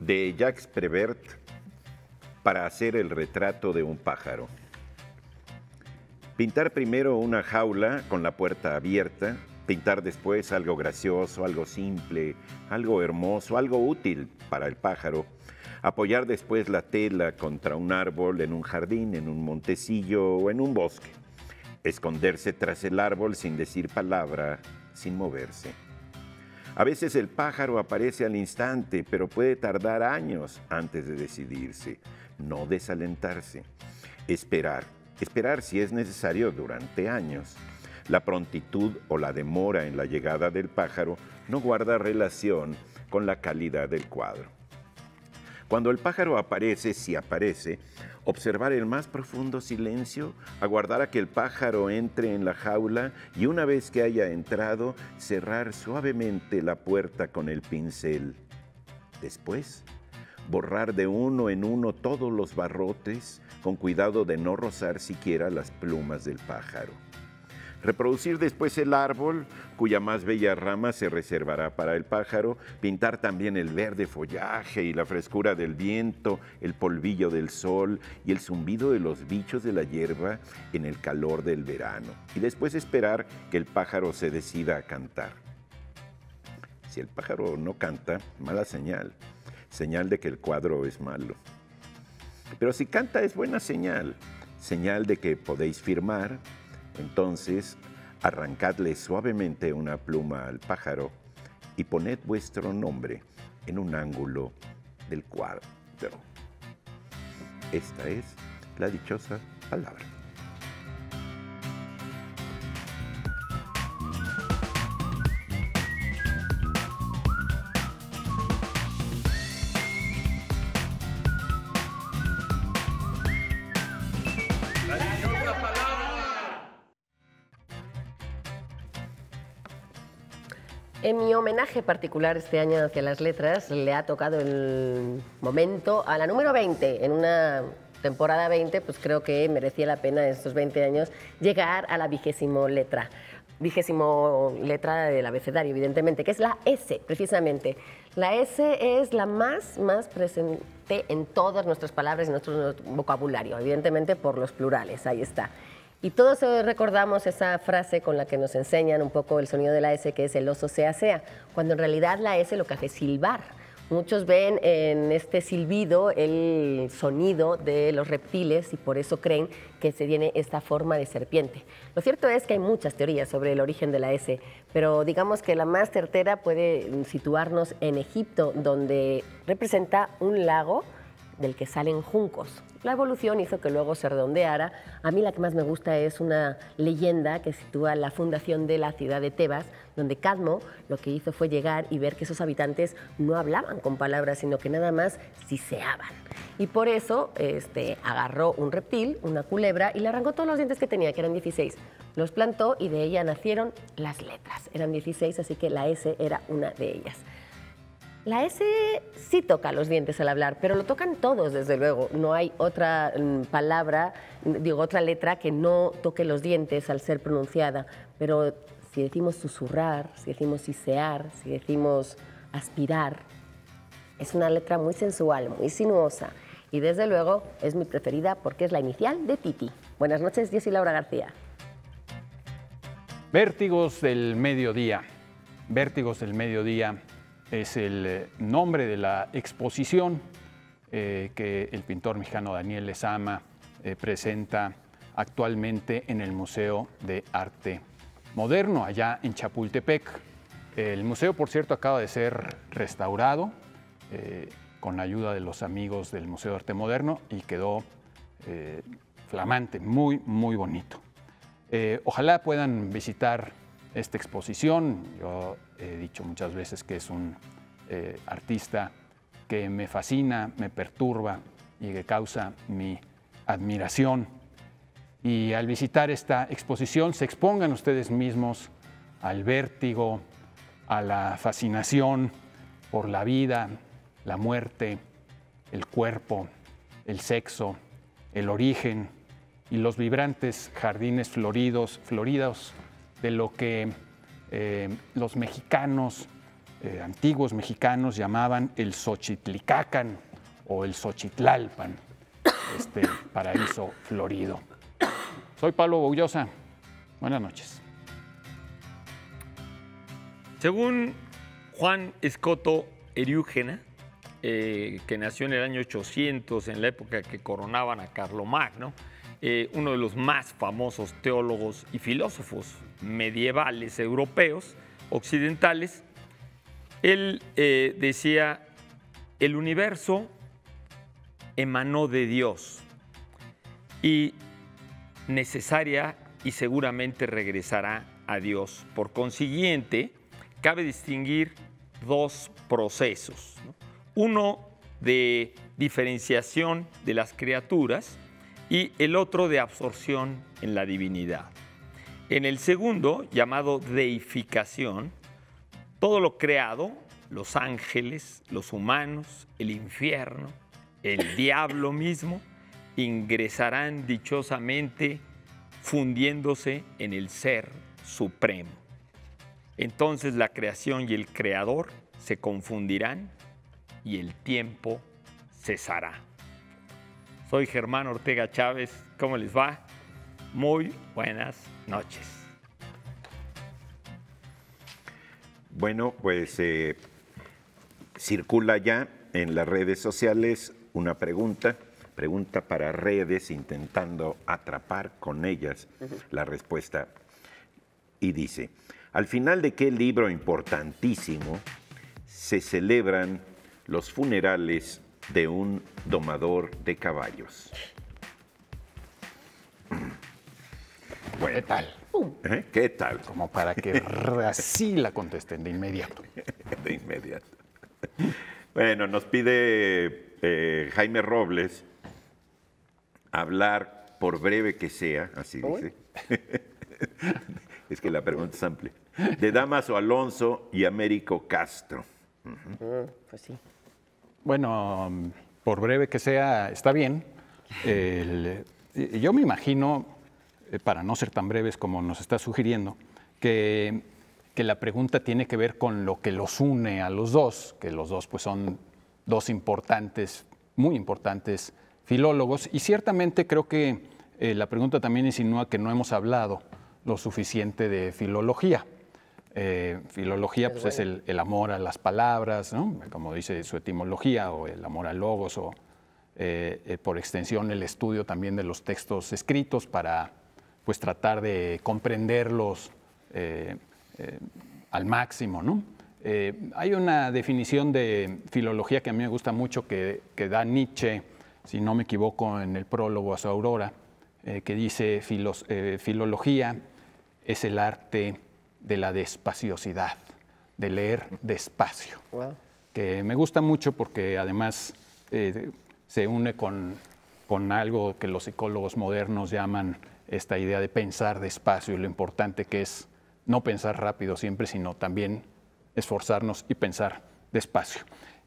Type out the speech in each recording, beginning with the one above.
de Jacques Prevert para hacer el retrato de un pájaro. Pintar primero una jaula con la puerta abierta, pintar después algo gracioso, algo simple, algo hermoso, algo útil para el pájaro, apoyar después la tela contra un árbol en un jardín, en un montecillo o en un bosque, esconderse tras el árbol sin decir palabra, sin moverse. A veces el pájaro aparece al instante, pero puede tardar años antes de decidirse. No desalentarse. Esperar. Esperar si es necesario durante años. La prontitud o la demora en la llegada del pájaro no guarda relación con la calidad del cuadro. Cuando el pájaro aparece, si aparece, observar el más profundo silencio, aguardar a que el pájaro entre en la jaula y una vez que haya entrado, cerrar suavemente la puerta con el pincel. Después, borrar de uno en uno todos los barrotes, con cuidado de no rozar siquiera las plumas del pájaro reproducir después el árbol cuya más bella rama se reservará para el pájaro, pintar también el verde follaje y la frescura del viento, el polvillo del sol y el zumbido de los bichos de la hierba en el calor del verano, y después esperar que el pájaro se decida a cantar. Si el pájaro no canta, mala señal, señal de que el cuadro es malo. Pero si canta es buena señal, señal de que podéis firmar, entonces, arrancadle suavemente una pluma al pájaro y poned vuestro nombre en un ángulo del cuadro. Esta es la dichosa palabra. mi homenaje particular este año hacia las letras le ha tocado el momento a la número 20 en una temporada 20, pues creo que merecía la pena estos 20 años llegar a la vigésimo letra. Vigésimo letra del abecedario, evidentemente, que es la S, precisamente. La S es la más, más presente en todas nuestras palabras y nuestro vocabulario, evidentemente por los plurales, ahí está. Y todos recordamos esa frase con la que nos enseñan un poco el sonido de la S, que es el oso sea sea, cuando en realidad la S lo que hace es silbar. Muchos ven en este silbido el sonido de los reptiles y por eso creen que se tiene esta forma de serpiente. Lo cierto es que hay muchas teorías sobre el origen de la S, pero digamos que la más certera puede situarnos en Egipto, donde representa un lago del que salen juncos. La evolución hizo que luego se redondeara. A mí la que más me gusta es una leyenda que sitúa la fundación de la ciudad de Tebas, donde Cadmo lo que hizo fue llegar y ver que esos habitantes no hablaban con palabras, sino que nada más siseaban. Y por eso este, agarró un reptil, una culebra, y le arrancó todos los dientes que tenía, que eran 16. Los plantó y de ella nacieron las letras. Eran 16, así que la S era una de ellas. La S sí toca los dientes al hablar, pero lo tocan todos, desde luego. No hay otra mm, palabra, digo, otra letra que no toque los dientes al ser pronunciada. Pero si decimos susurrar, si decimos sisear, si decimos aspirar, es una letra muy sensual, muy sinuosa. Y desde luego es mi preferida porque es la inicial de Titi. Buenas noches, y Laura García. Vértigos del mediodía. Vértigos del mediodía es el eh, nombre de la exposición eh, que el pintor mexicano Daniel Lezama eh, presenta actualmente en el Museo de Arte Moderno, allá en Chapultepec. El museo, por cierto, acaba de ser restaurado con la ayuda de los amigos del Museo de Arte Moderno y quedó flamante, muy, muy bonito. ojalá puedan visitar esta exposición he dicho muchas veces que es un eh, artista que me fascina, me perturba y que causa mi admiración. Y al visitar esta exposición se expongan ustedes mismos al vértigo, a la fascinación por la vida, la muerte, el cuerpo, el sexo, el origen y los vibrantes jardines floridos, floridos de lo que eh, los mexicanos, eh, antiguos mexicanos, llamaban el Xochitlicacan o el Xochitlalpan, este paraíso florido. Soy Pablo Boullosa. Buenas noches. Según Juan Escoto Eriúgena, eh, que nació en el año 800, en la época que coronaban a Carlomagno, eh, uno de los más famosos teólogos y filósofos medievales europeos, occidentales, él eh, decía, el universo emanó de Dios y necesaria y seguramente regresará a Dios. Por consiguiente, cabe distinguir dos procesos. Uno de diferenciación de las criaturas y el otro de absorción en la divinidad. En el segundo, llamado deificación, todo lo creado, los ángeles, los humanos, el infierno, el diablo mismo, ingresarán dichosamente fundiéndose en el ser supremo. Entonces la creación y el creador se confundirán y el tiempo cesará. Soy Germán Ortega Chávez. ¿Cómo les va? Muy buenas noches. Bueno, pues eh, circula ya en las redes sociales una pregunta, pregunta para redes intentando atrapar con ellas la respuesta. Y dice, al final de qué libro importantísimo se celebran los funerales de un domador de caballos. ¿Qué tal? Uh. ¿Eh? ¿Qué tal? Como para que así la contesten de inmediato. De inmediato. Bueno, nos pide eh, Jaime Robles hablar, por breve que sea, así dice. es que la pregunta es amplia. De Damaso Alonso y Américo Castro. Ah, pues sí. Bueno, por breve que sea, está bien. yo me imagino, eh, para no ser tan breves como nos está sugiriendo, que, la pregunta tiene que ver con lo que los une a los dos, que los dos pues son dos importantes, muy importantes filólogos, y ciertamente creo que eh, la pregunta también insinúa que no hemos hablado lo suficiente de filología. Eh, filología pues, es el, amor a las palabras, como dice su etimología, o el amor a logos, o eh, eh, por extensión el estudio también de los textos escritos para pues, tratar de comprenderlos al máximo. hay una definición de filología que a mí me gusta mucho que, da Nietzsche, si no me equivoco, en el prólogo a su Aurora, que dice, filología es el arte de la despaciosidad, de leer despacio, que me gusta mucho porque además eh, se une con, algo que los psicólogos modernos llaman esta idea de pensar despacio y lo importante que es no pensar rápido siempre, sino también esforzarnos y pensar despacio.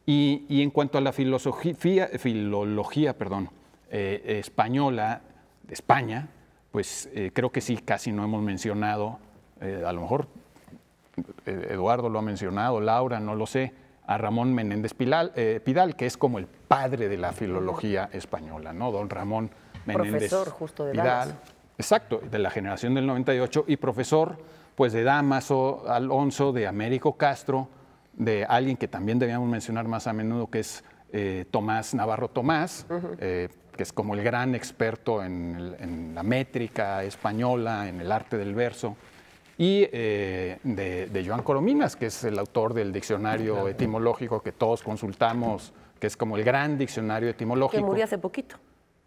Y, en cuanto a la filosofía, filología perdón, eh, española, de España, pues eh, creo que sí, casi no hemos mencionado eh, a lo mejor eh, Eduardo lo ha mencionado, Laura, no lo sé, a Ramón Menéndez eh, Pidal, que es como el padre de la filología española, ¿no? Don Ramón Menéndez Pidal. Exacto, de la generación del 98 y profesor pues de Damaso Alonso, de Américo Castro, de alguien que también debíamos mencionar más a menudo que es Tomás Navarro Tomás, que es como el gran experto en la métrica española, en el arte del verso y eh, de, Joan Corominas, que es el autor del diccionario etimológico que todos consultamos, que es como el gran diccionario etimológico. Que murió hace poquito.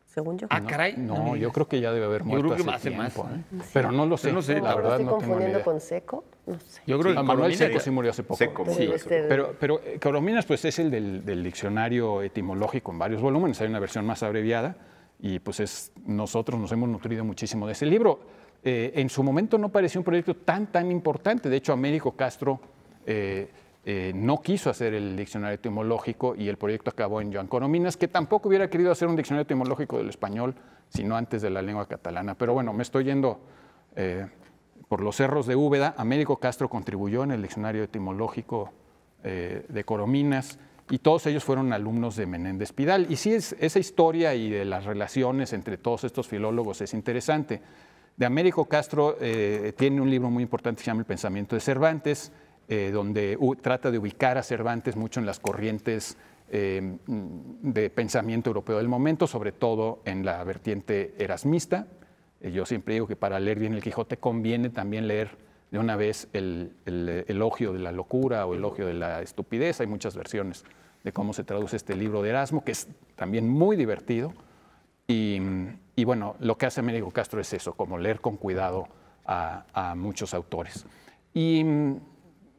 Según yo. Ah, no, caray. No, yo creo que ya debe haber muerto yo hace, tiempo, más. ¿eh? ¿eh? Pero no lo sé. No, sé. la verdad no tengo idea. con Seco? No Yo creo que Manuel Seco sí murió hace poco. Seco, sí. Este, pero, pero Corominas pues es el del, del, diccionario etimológico en varios volúmenes. Hay una versión más abreviada y pues es, nosotros nos hemos nutrido muchísimo de ese libro. Eh, en su momento no pareció un proyecto tan, tan importante. De hecho, Américo Castro eh, eh, no quiso hacer el diccionario etimológico y el proyecto acabó en Joan Corominas, que tampoco hubiera querido hacer un diccionario etimológico del español, sino antes de la lengua catalana. Pero bueno, me estoy yendo por los cerros de Úbeda. Américo Castro contribuyó en el diccionario etimológico de Corominas y todos ellos fueron alumnos de Menéndez Pidal. Y sí, esa historia y de las relaciones entre todos estos filólogos es interesante. De Américo Castro eh, tiene un libro muy importante que se llama El pensamiento de Cervantes, eh, donde trata de ubicar a Cervantes mucho en las corrientes eh, de pensamiento europeo del momento, sobre todo en la vertiente erasmista. yo siempre digo que para leer bien el Quijote conviene también leer de una vez el, el elogio de la locura o elogio de la estupidez. Hay muchas versiones de cómo se traduce este libro de Erasmo, que es también muy divertido Mm, y, bueno, lo que hace Américo Castro es eso, como leer con cuidado a, muchos autores. Y mm,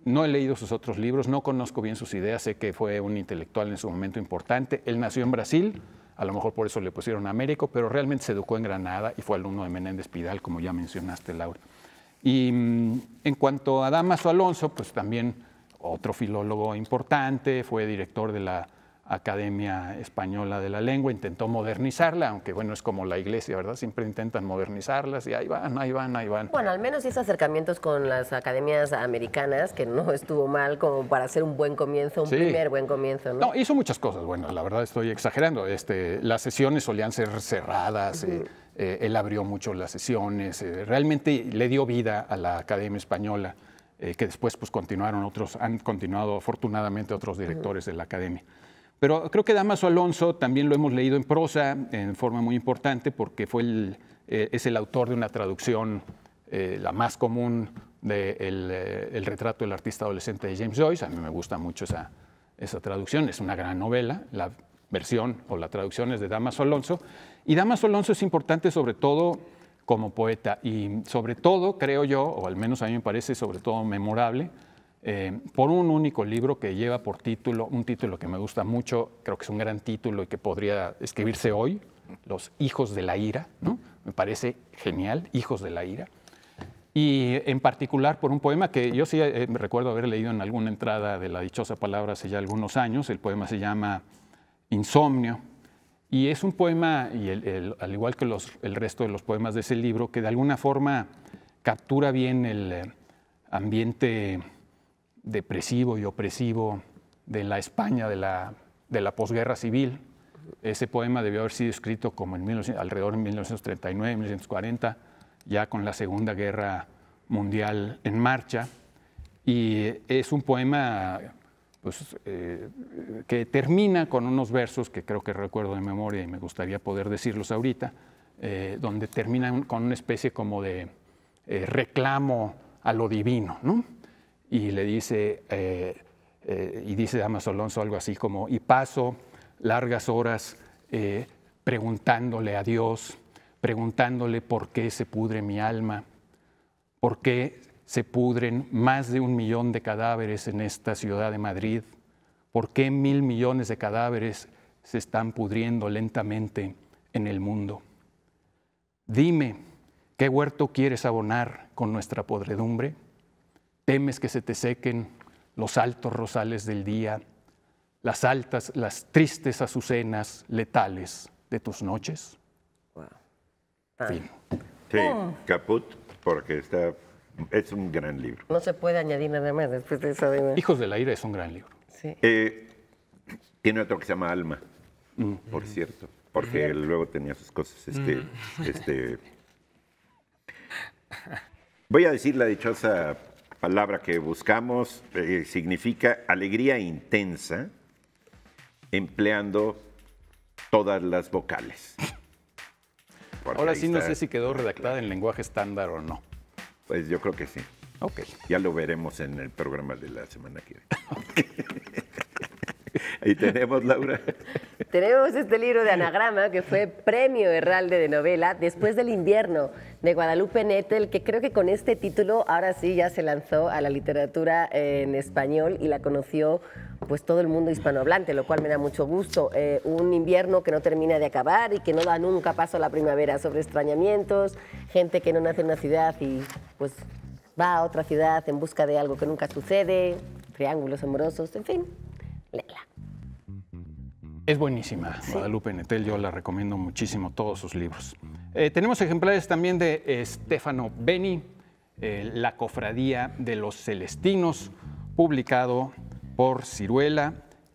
no he leído sus otros libros, no conozco bien sus ideas, sé que fue un intelectual en su momento importante. Él nació en Brasil, a lo mejor por eso le pusieron Américo, pero realmente se educó en Granada y fue alumno de Menéndez Pidal, como ya mencionaste, Laura. Y mm, en cuanto a Damaso Alonso, pues también otro filólogo importante, fue director de la Academia Española de la Lengua, intentó modernizarla, aunque bueno, es como la iglesia, ¿verdad? Siempre intentan modernizarlas y ahí van, ahí van, ahí van. Bueno, al menos hizo acercamientos con las academias americanas, que no estuvo mal como para hacer un buen comienzo, un primer buen comienzo, ¿no? hizo muchas cosas, bueno, la verdad estoy exagerando. Este, las sesiones solían ser cerradas, eh, eh, él abrió mucho las sesiones, eh, realmente le dio vida a la Academia Española. que después pues, continuaron otros, han continuado afortunadamente otros directores de la academia. Pero creo que Damaso Alonso también lo hemos leído en prosa en forma muy importante porque fue eh, es el autor de una traducción, eh, la más común, del de eh, retrato del artista adolescente de James Joyce. A mí me gusta mucho esa, esa traducción, es una gran novela. La versión o la traducción es de Damaso Alonso. Y Damaso Alonso es importante sobre todo como poeta y sobre todo, creo yo, o al menos a mí me parece sobre todo memorable, eh, por un único libro que lleva por título, un título que me gusta mucho, creo que es un gran título y que podría escribirse hoy, Los Hijos de la Ira, Me parece genial, Hijos de la Ira. Y en particular por un poema que yo sí eh, eh, me recuerdo haber leído en alguna entrada de la dichosa palabra hace ya algunos años, el poema se llama Insomnio. Y es un poema, y al igual que los, el resto de los poemas de ese libro, que de alguna forma captura bien el ambiente depresivo y opresivo de la España de la, posguerra civil. Ese poema debió haber sido escrito como en alrededor de 1939, 1940, ya con la Segunda Guerra Mundial en marcha. Y es un poema pues, eh, que termina con unos versos que creo que recuerdo de memoria y me gustaría poder decirlos ahorita, eh, donde termina con una especie como de eh, reclamo a lo divino, ¿no? y le dice, eh, eh, y dice Damaso Alonso algo así como, y paso largas horas eh, preguntándole a Dios, preguntándole por qué se pudre mi alma, por qué se pudren más de un millón de cadáveres en esta ciudad de Madrid, por qué mil millones de cadáveres se están pudriendo lentamente en el mundo. Dime, ¿qué huerto quieres abonar con nuestra podredumbre? Temes que se te sequen los altos rosales del día, las altas, las tristes azucenas letales de tus noches. Wow. Sí, oh. Caput, porque está, es un gran libro. No se puede añadir nada más después de eso. Hijos del aire es un gran libro. Eh, tiene otro que se llama Alma, mm. por cierto, porque él luego tenía sus cosas. Mm. Este, este, voy a decir la dichosa palabra que buscamos eh, significa alegría intensa, empleando todas las vocales. Ahora sí no sé si quedó redactada en lenguaje estándar o no. Pues yo creo que sí. Ya lo veremos en el programa de la semana que viene. Ahí tenemos, Laura. tenemos este libro de anagrama que fue premio Herralde de novela después del invierno de Guadalupe Nettel, que creo que con este título ahora sí ya se lanzó a la literatura en español y la conoció pues todo el mundo hispanohablante, lo cual me da mucho gusto. Eh, un invierno que no termina de acabar y que no da nunca paso a la primavera sobre extrañamientos, gente que no nace en una ciudad y pues va a otra ciudad en busca de algo que nunca sucede, triángulos amorosos, en fin, es buenísima, Guadalupe Netel, yo la recomiendo muchísimo, todos sus libros. Eh, tenemos ejemplares también de Stefano Beni, eh, La Cofradía de los Celestinos, publicado por Ciruela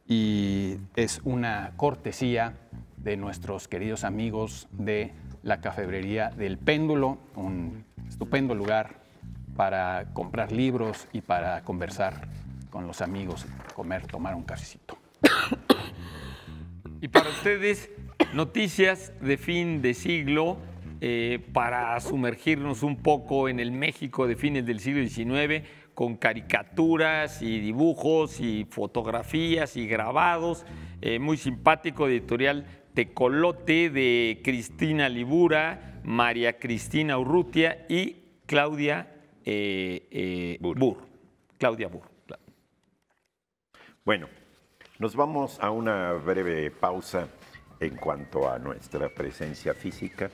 y es una cortesía de nuestros queridos amigos de la Cafebrería del Péndulo, un estupendo lugar para comprar libros y para conversar con los amigos, comer, tomar un cafecito. Y para ustedes, noticias de fin de siglo eh, para sumergirnos un poco en el México de fines del siglo XIX con caricaturas y dibujos y fotografías y grabados. Eh, muy simpático editorial Tecolote de Cristina Libura, María Cristina Urrutia y Claudia eh, Burr, Claudia Burr. Bueno, nos vamos a una breve pausa en cuanto a nuestra presencia física,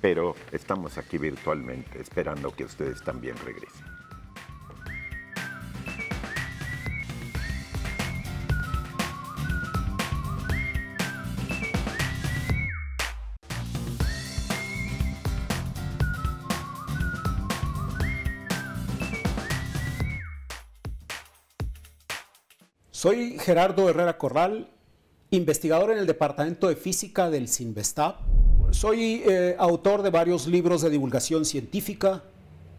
pero estamos aquí virtualmente esperando que ustedes también regresen. Soy Gerardo Herrera Corral, investigador en el Departamento de Física del CINVESTAP. Soy eh, autor de varios libros de divulgación científica,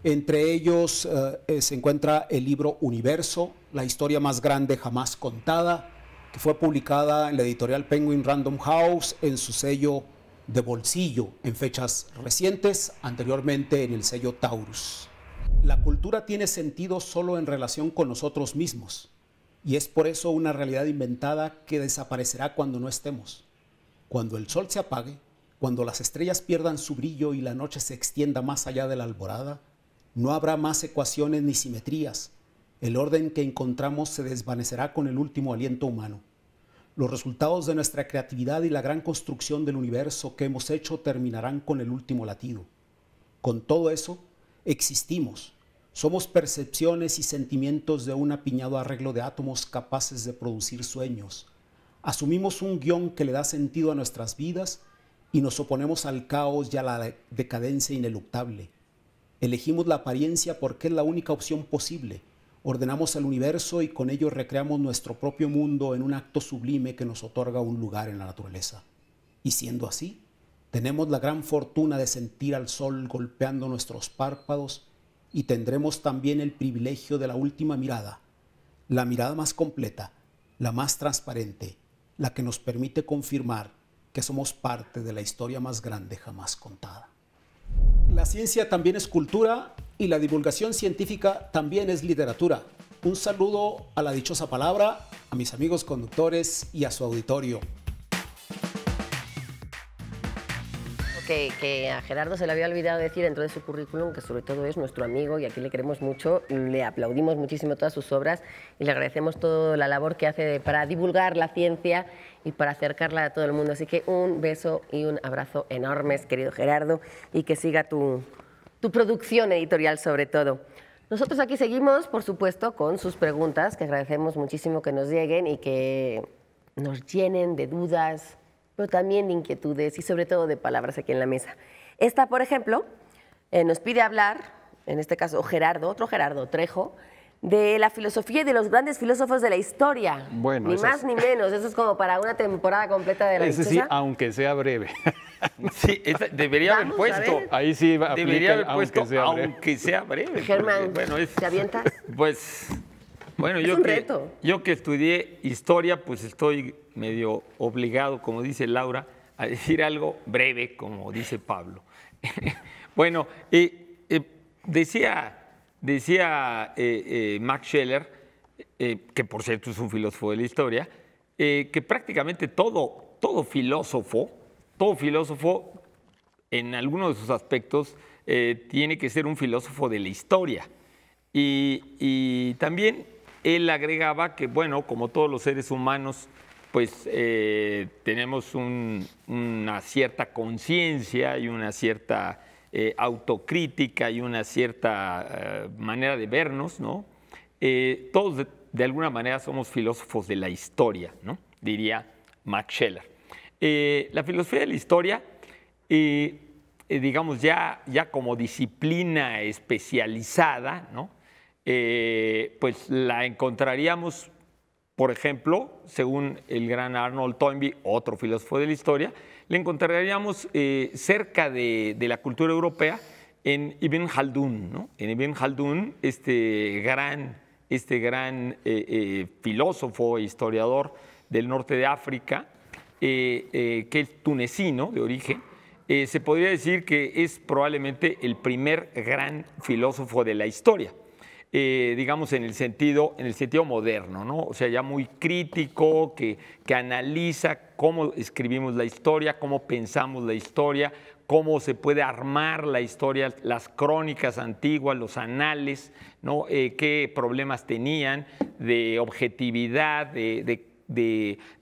entre ellos eh, se encuentra el libro Universo, la historia más grande jamás contada, que fue publicada en la editorial Penguin Random House en su sello de bolsillo en fechas recientes, anteriormente en el sello Taurus. La cultura tiene sentido solo en relación con nosotros mismos. Y es por eso una realidad inventada que desaparecerá cuando no estemos. Cuando el sol se apague, cuando las estrellas pierdan su brillo y la noche se extienda más allá de la alborada, no habrá más ecuaciones ni simetrías. El orden que encontramos se desvanecerá con el último aliento humano. Los resultados de nuestra creatividad y la gran construcción del universo que hemos hecho terminarán con el último latido. Con todo eso, existimos somos percepciones y sentimientos de un apiñado arreglo de átomos capaces de producir sueños. Asumimos un guión que le da sentido a nuestras vidas y nos oponemos al caos y a la decadencia ineluctable. Elegimos la apariencia porque es la única opción posible. Ordenamos el universo y con ello recreamos nuestro propio mundo en un acto sublime que nos otorga un lugar en la naturaleza. Y siendo así, tenemos la gran fortuna de sentir al sol golpeando nuestros párpados y tendremos también el privilegio de la última mirada, la mirada más completa, la más transparente, la que nos permite confirmar que somos parte de la historia más grande jamás contada. La ciencia también es cultura y la divulgación científica también es literatura. Un saludo a la dichosa palabra, a mis amigos conductores y a su auditorio. que, a Gerardo se le había olvidado decir dentro de su currículum, que sobre todo es nuestro amigo y aquí le queremos mucho, le aplaudimos muchísimo todas sus obras y le agradecemos toda la labor que hace para divulgar la ciencia y para acercarla a todo el mundo. Así que un beso y un abrazo enormes, querido Gerardo, y que siga tu producción editorial sobre todo. Nosotros aquí seguimos, por supuesto, con sus preguntas, que agradecemos muchísimo que nos lleguen y que nos llenen de dudas, pero también de inquietudes y sobre todo de palabras aquí en la mesa. Esta, por ejemplo, eh, nos pide hablar, en este caso Gerardo, otro Gerardo Trejo, de la filosofía y de los grandes filósofos de la historia. Bueno, ni más ni menos, eso es como para una temporada completa de la historia. sí, aunque sea breve. sí, debería haber puesto. Ahí sí Debería haber puesto aunque sea breve. Germán, bueno, ¿te avientas? Pues bueno, yo, un que, yo que estudié historia, pues estoy medio obligado, como dice Laura, a decir algo breve, como dice Pablo. bueno, decía, decía eh, eh, Max Scheller, eh, que por cierto es un filósofo de la historia, que prácticamente todo, todo filósofo, todo filósofo en alguno de sus aspectos tiene que ser un filósofo de la historia. y también él agregaba que, bueno, como todos los seres humanos, pues eh, tenemos una cierta conciencia y una cierta eh, autocrítica y una cierta eh, manera de vernos, ¿no? todos de, alguna manera somos filósofos de la historia, ¿no? Diría Max Scheller. la filosofía de la historia, digamos, ya, ya como disciplina especializada, ¿no? Eh, pues la encontraríamos, por ejemplo, según el gran Arnold Toynbee, otro filósofo de la historia, la encontraríamos eh, cerca de, la cultura europea en Ibn Khaldun, en Ibn Khaldun, este gran, este gran eh, filósofo e historiador del norte de África, que es tunecino de origen, se podría decir que es probablemente el primer gran filósofo de la historia. Eh, digamos, en el, sentido, en el sentido moderno, ¿no? O sea, ya muy crítico, que, analiza cómo escribimos la historia, cómo pensamos la historia, cómo se puede armar la historia, las crónicas antiguas, los anales, eh, qué problemas tenían de objetividad, de,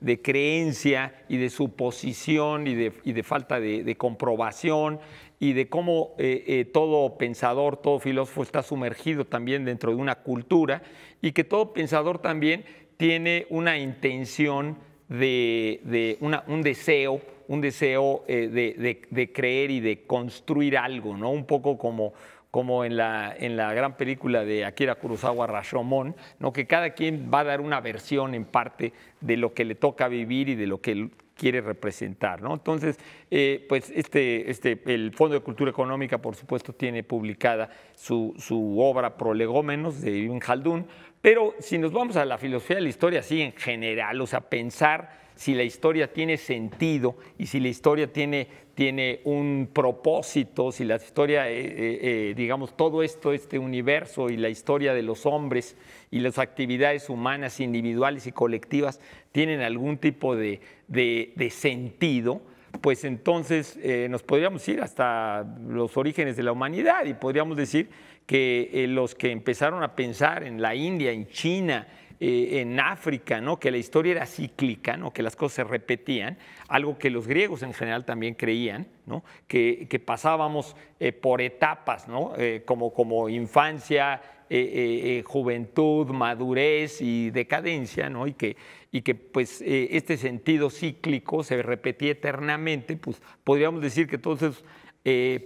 de, creencia y de suposición y de, falta de, comprobación y de cómo eh, eh, todo pensador, todo filósofo está sumergido también dentro de una cultura y que todo pensador también tiene una intención de, un deseo, un deseo eh, de, creer y de construir algo, ¿no? Un poco como como en la, en la gran película de Akira Kurosawa, Rashomon, ¿no? que cada quien va a dar una versión en parte de lo que le toca vivir y de lo que quiere representar. ¿no? Entonces, eh, pues este, este, el Fondo de Cultura Económica, por supuesto, tiene publicada su, obra Prolegómenos de Ibn Khaldun, pero si nos vamos a la filosofía de la historia, sí, en general, o sea, pensar si la historia tiene sentido y si la historia tiene tiene un propósito, si la historia, eh, eh, eh, digamos, todo esto, este universo y la historia de los hombres y las actividades humanas, individuales y colectivas, tienen algún tipo de, sentido, pues entonces nos podríamos ir hasta los orígenes de la humanidad y podríamos decir que los que empezaron a pensar en la India, en China, eh, en África, ¿no? que la historia era cíclica, ¿no? que las cosas se repetían, algo que los griegos en general también creían, ¿no? que, pasábamos eh, por etapas, eh, como, como infancia, juventud, madurez y decadencia, ¿no? y que, y que pues, este sentido cíclico se repetía eternamente, pues podríamos decir que todos esos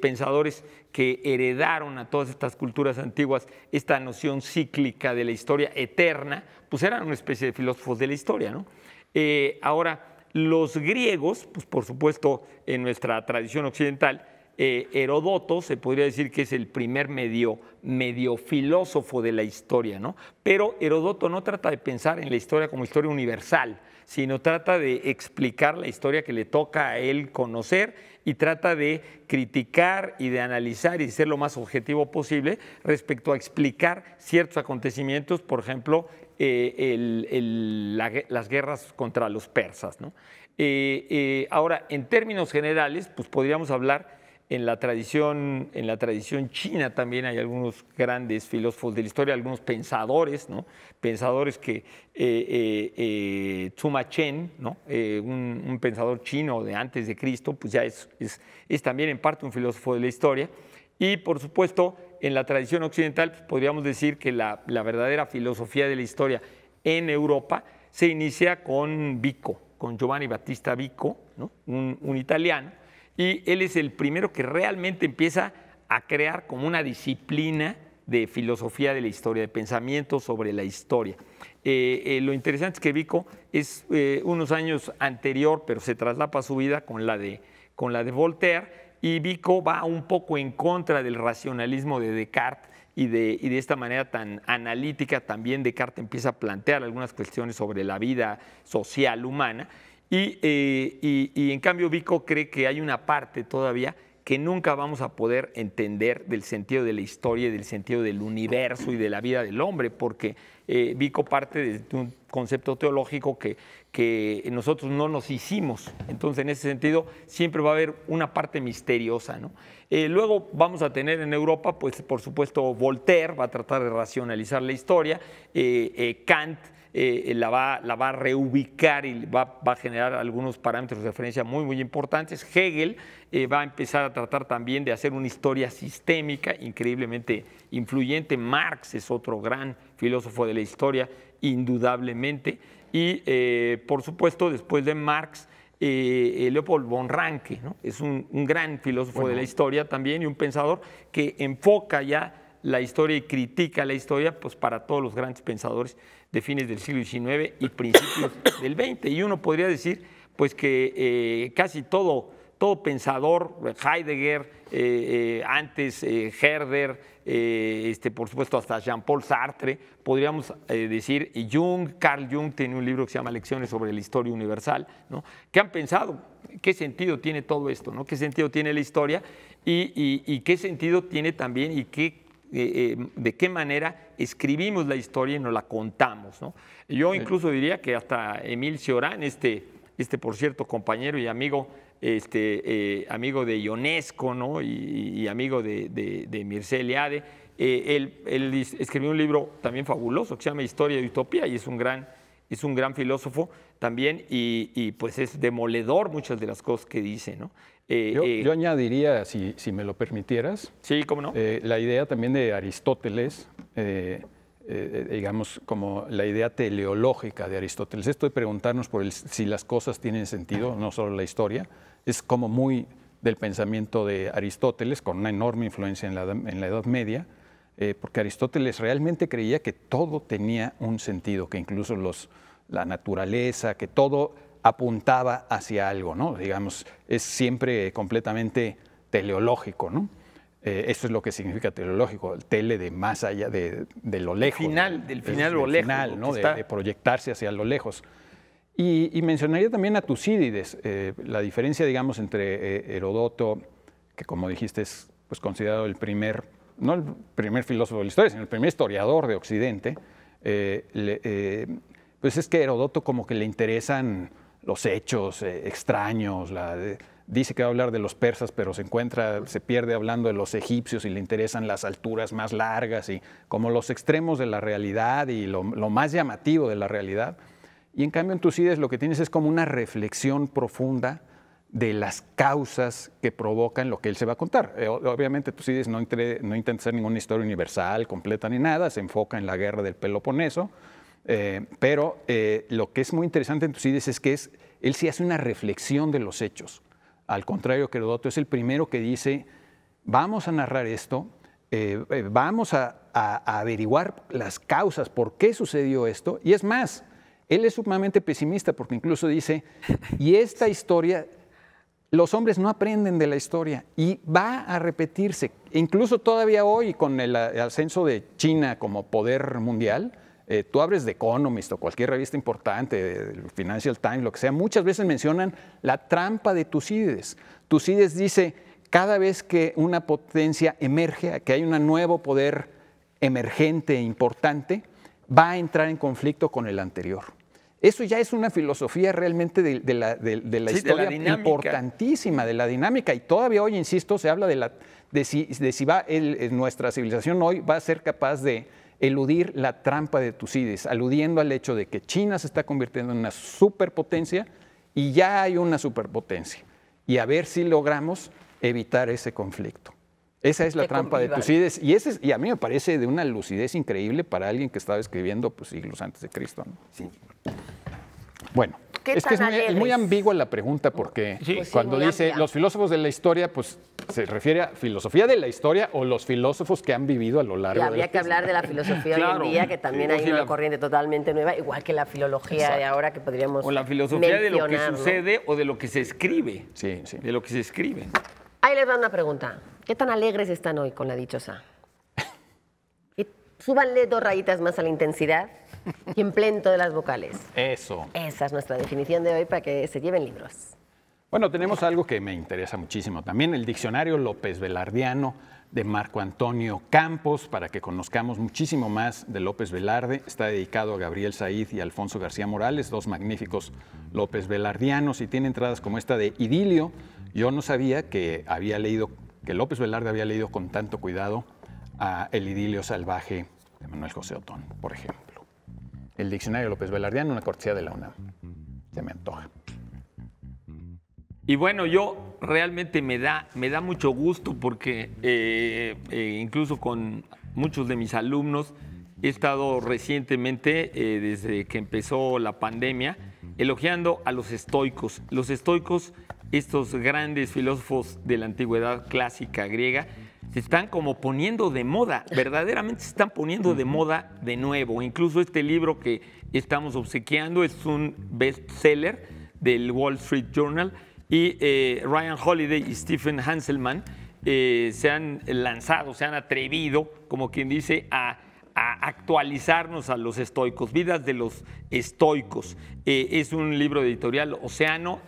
pensadores que heredaron a todas estas culturas antiguas esta noción cíclica de la historia eterna, pues eran una especie de filósofos de la historia. ¿no? Eh, ahora, los griegos, pues por supuesto, en nuestra tradición occidental, eh, Herodoto se podría decir que es el primer medio, medio filósofo de la historia, ¿no? Pero Herodoto no trata de pensar en la historia como historia universal, sino trata de explicar la historia que le toca a él conocer y trata de criticar y de analizar y ser lo más objetivo posible respecto a explicar ciertos acontecimientos, por ejemplo, eh, el, las guerras contra los persas. ¿no? Eh, eh, ahora, en términos generales, pues podríamos hablar en la, tradición, en la tradición china también hay algunos grandes filósofos de la historia, algunos pensadores, ¿no? pensadores que eh, Tsuma Chen, ¿no? un, pensador chino de antes de Cristo, pues ya es, es también en parte un filósofo de la historia. Y por supuesto, en la tradición occidental, pues, podríamos decir que la, verdadera filosofía de la historia en Europa se inicia con Vico, con Giovanni Battista Vico, un, italiano, y él es el primero que realmente empieza a crear como una disciplina de filosofía de la historia, de pensamiento sobre la historia. Eh, eh, lo interesante es que Vico es eh, unos años anterior, pero se traslapa su vida con la con la de Voltaire, y Vico va un poco en contra del racionalismo de Descartes y de, de, esta manera tan analítica también Descartes empieza a plantear algunas cuestiones sobre la vida social humana y, eh, y en cambio Vico cree que hay una parte todavía que nunca vamos a poder entender del sentido de la historia y del sentido del universo y de la vida del hombre, porque eh, Vico parte de un concepto teológico que, nosotros no nos hicimos. Entonces, en ese sentido, siempre va a haber una parte misteriosa. ¿no? Eh, luego vamos a tener en Europa, pues por supuesto, Voltaire va a tratar de racionalizar la historia, eh, Kant eh, eh, la, va, a reubicar y va, a generar algunos parámetros de referencia muy, muy importantes. Hegel eh, va a empezar a tratar también de hacer una historia sistémica increíblemente influyente. Marx es otro gran filósofo de la historia, indudablemente. Y, por supuesto, después de Marx, Leopold von Ranke, es un, gran filósofo de la historia también y un pensador que enfoca ya la historia y critica la historia pues, para todos los grandes pensadores de fines del siglo XIX y principios del XX. Y uno podría decir pues, que eh, casi todo, todo pensador, Heidegger, eh, eh, antes Herder, este, por supuesto hasta Jean-Paul Sartre, podríamos decir, y Jung, Carl Jung tiene un libro que se llama Lecciones sobre la Historia Universal, ¿no? que han pensado qué sentido tiene todo esto, ¿no? qué sentido tiene la historia y qué sentido tiene también y qué eh, eh, de qué manera escribimos la historia y nos la contamos. Yo incluso diría que hasta Emil Ciorán, este, este por cierto compañero y amigo, este, eh, amigo de Ionesco ¿no? y, amigo de, de, Mircea Eliade, él, escribió un libro también fabuloso que se llama Historia de Utopía y es un gran, es un gran filósofo también y, y pues es demoledor muchas de las cosas que dice. ¿no? Eh, eh, yo, añadiría, si, me lo permitieras, sí, eh, la idea también de Aristóteles, digamos, como la idea teleológica de Aristóteles. Esto de preguntarnos por si las cosas tienen sentido, no solo la historia, es como muy del pensamiento de Aristóteles, con una enorme influencia en la, Edad Media, porque Aristóteles realmente creía que todo tenía un sentido, que incluso los, la naturaleza, que todo apuntaba hacia algo, ¿no? Digamos, es siempre completamente teleológico, ¿no? Eh, eso es lo que significa teleológico, el tele de más allá, de, lo lejos. Final, del final, lejos. ¿no? De, proyectarse hacia lo lejos. Y, mencionaría también a Tucídides, eh, la diferencia, digamos, entre eh, Herodoto, que como dijiste es pues, considerado el primer, no el primer filósofo de la historia, sino el primer historiador de Occidente, eh, pues es que Herodoto como que le interesan los hechos eh, extraños, dice que va a hablar de los persas, pero se encuentra, se pierde hablando de los egipcios y le interesan las alturas más largas y como los extremos de la realidad y lo, más llamativo de la realidad. Y en cambio en Tucídides lo que tienes es como una reflexión profunda de las causas que provocan lo que él se va a contar. Eh, obviamente Tucídides no, intenta hacer ninguna historia universal, completa ni nada, se enfoca en la guerra del Peloponeso, eh, pero eh, lo que es muy interesante en Tucídides es que él sí hace una reflexión de los hechos. Al contrario que Herodoto, es el primero que dice, vamos a narrar esto, eh, vamos a, a, averiguar las causas, por qué sucedió esto. Y es más, él es sumamente pesimista porque incluso dice, y esta historia, los hombres no aprenden de la historia y va a repetirse. Incluso todavía hoy con el ascenso de China como poder mundial, eh, tú abres The Economist o cualquier revista importante, el Financial Times, lo que sea, muchas veces mencionan la trampa de Tucídides. Tucídides dice, cada vez que una potencia emerge, que hay un nuevo poder emergente e importante, va a entrar en conflicto con el anterior. Eso ya es una filosofía realmente de, la, historia importantísima, de la dinámica. Y todavía hoy, insisto, se habla de, si, va eh, nuestra civilización hoy va a ser capaz de eludir la trampa de Tucídides, aludiendo al hecho de que China se está convirtiendo en una superpotencia y ya hay una superpotencia. Y a ver si logramos evitar ese conflicto. Esa es la trampa de Tucídides. Y, ese y a mí me parece de una lucidez increíble para alguien que estaba escribiendo pues, siglos antes de Cristo. Bueno es que es muy, ambigua la pregunta porque pues cuando dice los filósofos de la historia, pues se refiere a filosofía de la historia o los filósofos que han vivido a lo largo y habría de Habría que hablar de la filosofía hoy en día, que también hay una corriente totalmente nueva, igual que la filología de ahora que podríamos O la filosofía de lo que sucede o de lo que se escribe. Sí, sí. De lo que se escribe. Ahí les va una pregunta. ¿Qué tan alegres están hoy con la dichosa? Súbanle dos rayitas más a la intensidad y emplento de las vocales. Eso. Esa es nuestra definición de hoy para que se lleven libros. Bueno, tenemos algo que me interesa muchísimo también, el diccionario López Velardiano de Marco Antonio Campos, para que conozcamos muchísimo más de López Velarde. Está dedicado a Gabriel Said y Alfonso García Morales, dos magníficos López Velardianos, y tiene entradas como esta de Idilio. Yo no sabía que había leído, que López Velarde había leído con tanto cuidado a El idilio salvaje de Manuel José Otón, por ejemplo. El diccionario López Velardiano, una cortesía de la UNAM. Se me antoja. Y bueno, yo realmente me da, me da mucho gusto porque eh, eh, incluso con muchos de mis alumnos he estado recientemente, eh, desde que empezó la pandemia, elogiando a los estoicos. Los estoicos, estos grandes filósofos de la antigüedad clásica griega, se están como poniendo de moda, verdaderamente se están poniendo de moda de nuevo. Incluso este libro que estamos obsequiando es un bestseller del Wall Street Journal y eh, Ryan Holiday y Stephen Hanselman eh, se han lanzado, se han atrevido, como quien dice, a, actualizarnos a los estoicos, Vidas de los Estoicos. Eh, es un libro editorial Océano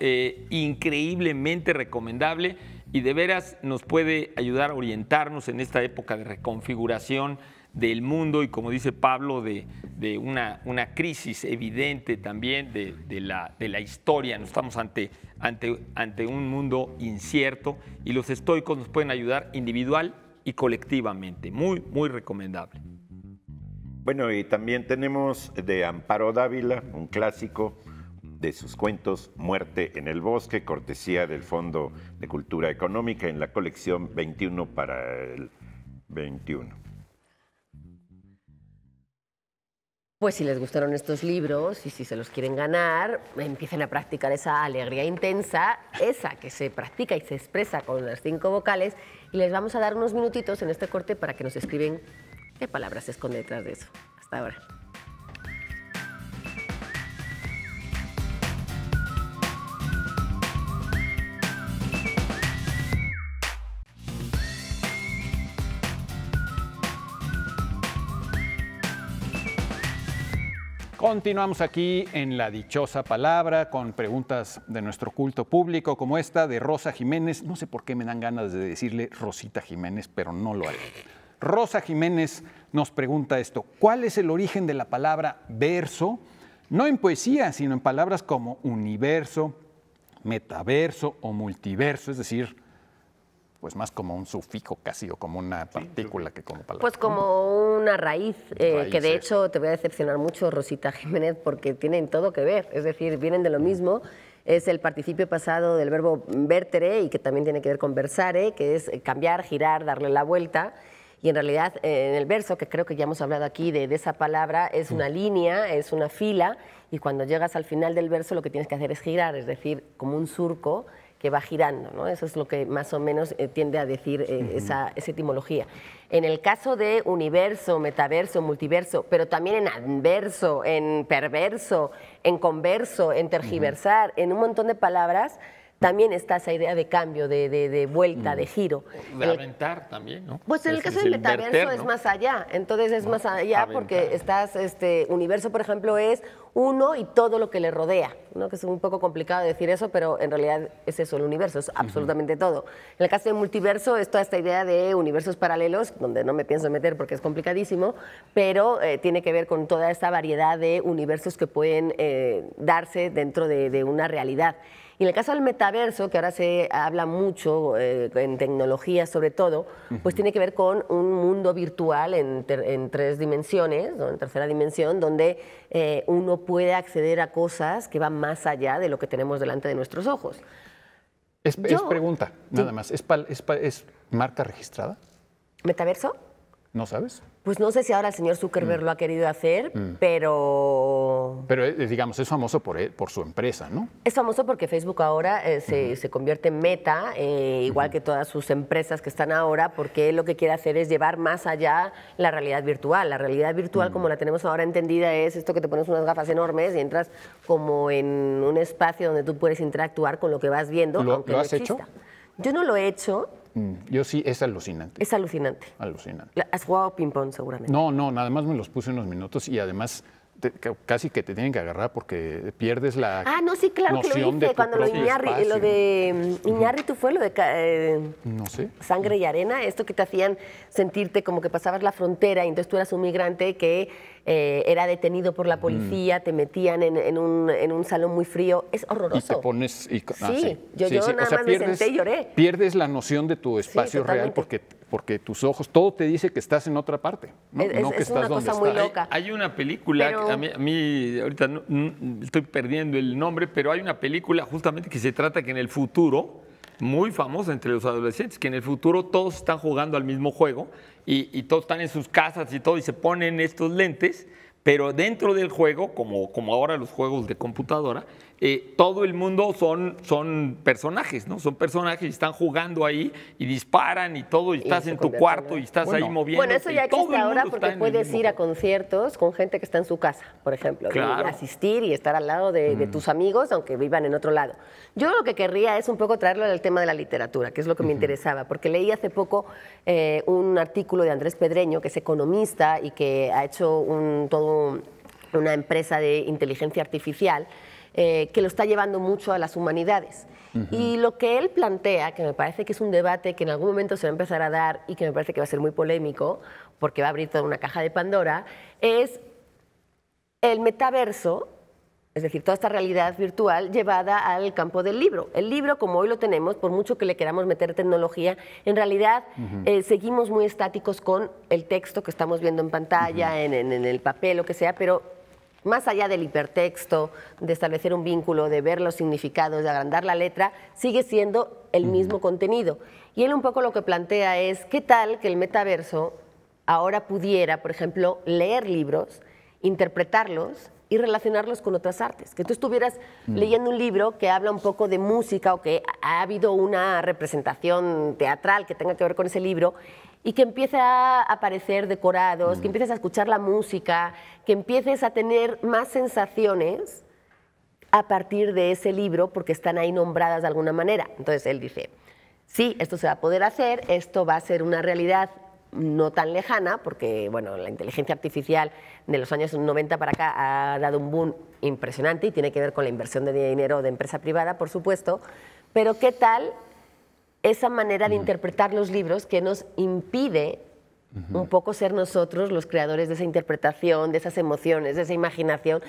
increíblemente recomendable y de veras nos puede ayudar a orientarnos en esta época de reconfiguración del mundo y como dice Pablo, de, una, una, crisis evidente también de, la, de la, historia. Nos estamos ante, ante, ante un mundo incierto y los estoicos nos pueden ayudar individual y colectivamente. Muy, muy recomendable. Bueno, y también tenemos de Amparo Dávila, un clásico, de sus cuentos Muerte en el Bosque, cortesía del Fondo de Cultura Económica en la colección 21 para el 21. Pues si les gustaron estos libros y si se los quieren ganar, empiecen a practicar esa alegría intensa, esa que se practica y se expresa con las cinco vocales, y les vamos a dar unos minutitos en este corte para que nos escriben qué palabras se esconden detrás de eso. Hasta ahora. Continuamos aquí en la dichosa palabra con preguntas de nuestro culto público como esta de Rosa Jiménez. No sé por qué me dan ganas de decirle Rosita Jiménez, pero no lo haré. Rosa Jiménez nos pregunta esto, ¿cuál es el origen de la palabra verso? No en poesía, sino en palabras como universo, metaverso o multiverso, es decir, pues más como un sufijo casi o como una partícula que como palabra. Pues como una raíz, eh, que de hecho te voy a decepcionar mucho, Rosita Jiménez, porque tienen todo que ver, es decir, vienen de lo mismo. Es el participio pasado del verbo vertere y que también tiene que ver con versare, que es cambiar, girar, darle la vuelta. Y en realidad eh, en el verso, que creo que ya hemos hablado aquí de esa palabra, es una línea, es una fila, y cuando llegas al final del verso lo que tienes que hacer es girar, es decir, como un surco que va girando, Eso es lo que más o menos eh, tiende a decir eh, esa, etimología. En el caso de universo, metaverso, multiverso, pero también en adverso, en perverso, en converso, en tergiversar, en un montón de palabras, también está esa idea de cambio, de, de, vuelta, de mm. giro. De aventar también, ¿no? Pues en el caso del metaverso es más allá, entonces es más allá porque estás, este, universo, por ejemplo, es uno y todo lo que le rodea, que es un poco complicado decir eso, pero en realidad es eso, el universo, es absolutamente todo. En el caso del multiverso es toda esta idea de universos paralelos, donde no me pienso meter porque es complicadísimo, pero eh, tiene que ver con toda esta variedad de universos que pueden eh, darse dentro de, de una realidad. Y en el caso del metaverso, que ahora se habla mucho eh, en tecnología sobre todo, pues tiene que ver con un mundo virtual en, tres dimensiones, en tercera dimensión, donde eh, uno puede acceder a cosas que van más allá de lo que tenemos delante de nuestros ojos. Es, pregunta, nada más. ¿Es, es marca registrada? ¿Metaverso? ¿No sabes? Pues no sé si ahora el señor Zuckerberg mm. lo ha querido hacer, mm. pero... Pero eh, eh, digamos, es famoso por, por su empresa, ¿no? Es famoso porque Facebook ahora eh, se, convierte en meta, igual que todas sus empresas que están ahora, porque lo que quiere hacer es llevar más allá la realidad virtual. La realidad virtual, como mm. la tenemos ahora entendida, es esto que te pones unas gafas enormes y entras como en un espacio donde tú puedes interactuar con lo que vas viendo. ¿Lo, aunque ¿lo has hecho? Yo no lo he hecho, Mm, yo sí, es alucinante. Es alucinante. Alucinante. Has jugado ping-pong seguramente. No, no, nada más me los puse unos minutos y además casi que te tienen que agarrar porque pierdes la Ah, no, sí, claro que lo hice cuando lo, Iñarri, lo de tú fue lo de eh, no sé. sangre y arena, esto que te hacían sentirte como que pasabas la frontera y entonces tú eras un migrante que eh, era detenido por la policía, te metían en, un, en, un, salón muy frío, es horroroso. Y te pones... Y, ah, sí, yo, yo nada más me senté y lloré. Pierdes la noción de tu espacio real porque porque tus ojos, todo te dice que estás en otra parte, no, que estás estás. Hay, una película, a, mí, ahorita estoy perdiendo el nombre, pero hay una película justamente que se trata que en el futuro, muy famosa entre los adolescentes, que en el futuro todos están jugando al mismo juego y, todos están en sus casas y todo, y se ponen estos lentes, pero dentro del juego, como, como ahora los juegos de computadora, eh, todo el mundo son, son personajes, ¿no? Son personajes y están jugando ahí y disparan y todo, y estás en tu cuarto y estás ahí moviendo. Bueno, eso ya existe ahora porque puedes ir a conciertos con gente que está en su casa, por ejemplo, y asistir y estar al lado de, mm. tus amigos, aunque vivan en otro lado. Yo lo que querría es un poco traerlo al tema de la literatura, que es lo que me interesaba, porque leí hace poco eh, un artículo de Andrés Pedreño, que es economista y que ha hecho todo una empresa de inteligencia artificial eh, que lo está llevando mucho a las humanidades. Y lo que él plantea, que me parece que es un debate que en algún momento se va a empezar a dar y que me parece que va a ser muy polémico, porque va a abrir toda una caja de Pandora, es el metaverso, es decir, toda esta realidad virtual llevada al campo del libro. El libro, como hoy lo tenemos, por mucho que le queramos meter tecnología, en realidad eh, seguimos muy estáticos con el texto que estamos viendo en pantalla, en, en, el papel, lo que sea, pero más allá del hipertexto, de establecer un vínculo, de ver los significados, de agrandar la letra, sigue siendo el mismo contenido. Y él un poco lo que plantea es, ¿qué tal que el metaverso ahora pudiera, por ejemplo, leer libros, interpretarlos y relacionarlos con otras artes. Que tú estuvieras mm. leyendo un libro que habla un poco de música o que ha habido una representación teatral que tenga que ver con ese libro y que empiece a aparecer decorados, que mm. empieces a escuchar la música, que empieces a tener más sensaciones a partir de ese libro porque están ahí nombradas de alguna manera. Entonces él dice, sí, esto se va a poder hacer, esto va a ser una realidad no tan lejana, porque bueno, la inteligencia artificial de los años 90 para acá ha dado un boom impresionante y tiene que ver con la inversión de dinero de empresa privada, por supuesto, pero ¿qué tal esa manera de interpretar los libros que nos impide un poco ser nosotros los creadores de esa interpretación, de esas emociones, de esa imaginación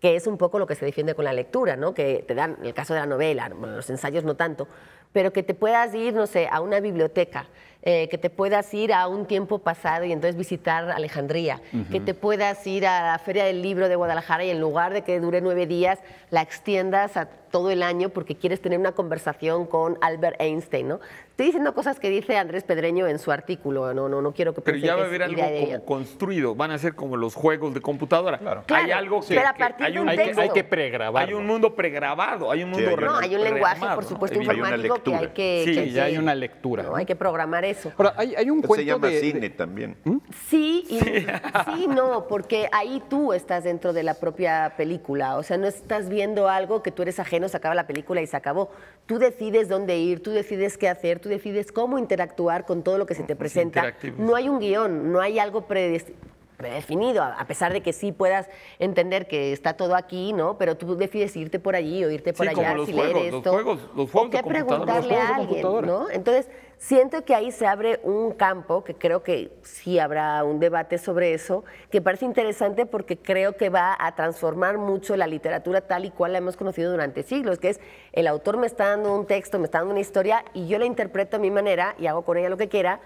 que es un poco lo que se defiende con la lectura, ¿no? que te dan, el caso de la novela, los ensayos no tanto, pero que te puedas ir, no sé, a una biblioteca, eh, que te puedas ir a un tiempo pasado y entonces visitar Alejandría, que te puedas ir a la Feria del Libro de Guadalajara y en lugar de que dure nueve días, la extiendas a todo el año porque quieres tener una conversación con Albert Einstein, ¿no? Estoy diciendo cosas que dice Andrés Pedreño en su artículo, no, no, no quiero que Pero ya va a haber algo construido, van a ser como los juegos de computadora. hay algo que, pero a partir hay, un que pregrabar. Hay un mundo pregrabado, hay un mundo sí, hay un lenguaje, por supuesto, informático que hay que... Sí, ya hay una lectura. hay que programar eso. Ahora, hay, un cuento Se llama de, cine también. ¿Mm? Sí, y, sí. no, porque ahí tú estás dentro de la propia película, o sea, no estás viendo algo que tú eres ajeno se acaba la película y se acabó. Tú decides dónde ir, tú decides qué hacer, tú decides cómo interactuar con todo lo que se te presenta. No hay un guión, no hay algo predefinido, a pesar de que sí puedas entender que está todo aquí, ¿no? Pero tú decides irte por allí o irte por allá, si leer esto. Los juegos, qué preguntarle a alguien, ¿no? Entonces, Siento que ahí se abre un campo, que creo que sí habrá un debate sobre eso, que parece interesante porque creo que va a transformar mucho la literatura tal y cual la hemos conocido durante siglos, que es el autor me está dando un texto, me está dando una historia y yo la interpreto a mi manera y hago con ella lo que quiera,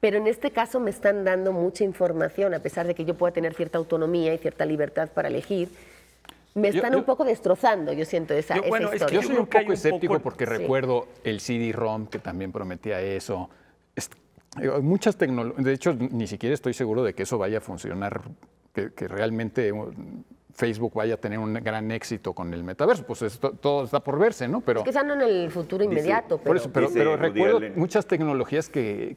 pero en este caso me están dando mucha información, a pesar de que yo pueda tener cierta autonomía y cierta libertad para elegir me están un poco destrozando, yo siento esa, historia. yo soy un poco escéptico porque recuerdo el CD-ROM que también prometía eso. muchas tecnologías, de hecho, ni siquiera estoy seguro de que eso vaya a funcionar, que, realmente uh, Facebook vaya a tener un gran éxito con el metaverso. Pues todo está por verse, ¿no? Pero, es que no en el futuro inmediato. pero, por eso, pero, recuerdo muchas tecnologías que,